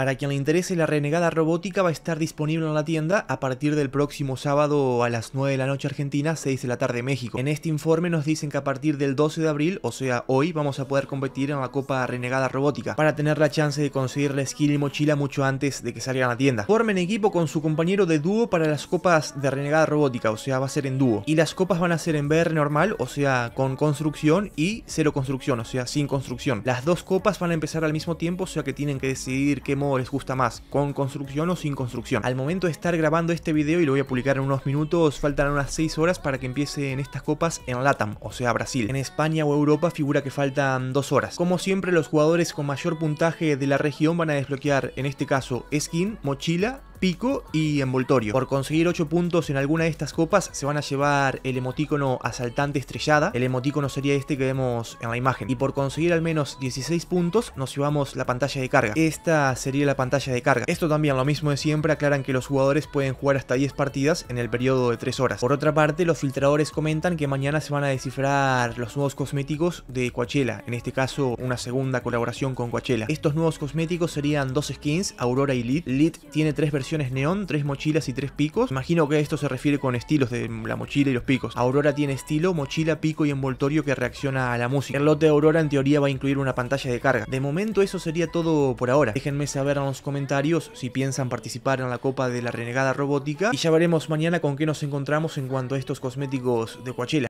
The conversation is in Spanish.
Para quien le interese, la renegada robótica va a estar disponible en la tienda a partir del próximo sábado a las 9 de la noche Argentina, 6 de la tarde México. En este informe nos dicen que a partir del 12 de abril, o sea hoy, vamos a poder competir en la Copa Renegada Robótica para tener la chance de conseguir la skill y mochila mucho antes de que salga a la tienda. Formen equipo con su compañero de dúo para las copas de Renegada Robótica, o sea va a ser en dúo. Y las copas van a ser en BR normal, o sea con construcción y cero construcción, o sea sin construcción. Las dos copas van a empezar al mismo tiempo, o sea que tienen que decidir qué modo les gusta más, con construcción o sin construcción. Al momento de estar grabando este video, y lo voy a publicar en unos minutos, faltan unas 6 horas para que empiece en estas copas en LATAM, o sea Brasil. En España o Europa figura que faltan 2 horas. Como siempre, los jugadores con mayor puntaje de la región van a desbloquear, en este caso, skin, mochila pico y envoltorio. Por conseguir 8 puntos en alguna de estas copas se van a llevar el emoticono asaltante estrellada. El emoticono sería este que vemos en la imagen. Y por conseguir al menos 16 puntos nos llevamos la pantalla de carga. Esta sería la pantalla de carga. Esto también, lo mismo de siempre, aclaran que los jugadores pueden jugar hasta 10 partidas en el periodo de 3 horas. Por otra parte, los filtradores comentan que mañana se van a descifrar los nuevos cosméticos de Coachella. En este caso, una segunda colaboración con Coachella. Estos nuevos cosméticos serían dos skins, Aurora y lead lead tiene tres versiones neón, tres mochilas y tres picos. Imagino que esto se refiere con estilos de la mochila y los picos. Aurora tiene estilo, mochila, pico y envoltorio que reacciona a la música. El lote de Aurora en teoría va a incluir una pantalla de carga. De momento eso sería todo por ahora. Déjenme saber en los comentarios si piensan participar en la copa de la renegada robótica y ya veremos mañana con qué nos encontramos en cuanto a estos cosméticos de Coachella.